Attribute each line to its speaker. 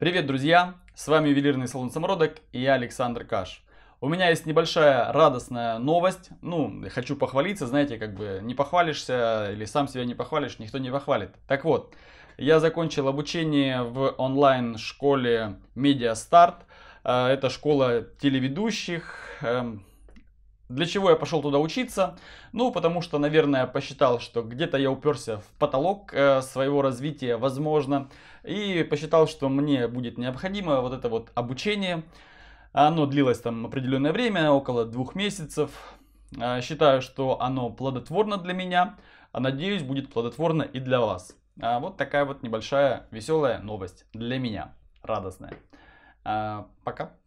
Speaker 1: Привет, друзья! С вами ювелирный салон «Самородок» и я Александр Каш. У меня есть небольшая радостная новость. Ну, хочу похвалиться, знаете, как бы не похвалишься или сам себя не похвалишь, никто не похвалит. Так вот, я закончил обучение в онлайн-школе «Медиа Старт». Э, это школа телеведущих, эм, для чего я пошел туда учиться? Ну, потому что, наверное, посчитал, что где-то я уперся в потолок э, своего развития, возможно, и посчитал, что мне будет необходимо вот это вот обучение. Оно длилось там определенное время, около двух месяцев. Э, считаю, что оно плодотворно для меня, а надеюсь, будет плодотворно и для вас. Э, вот такая вот небольшая веселая новость для меня, радостная. Пока.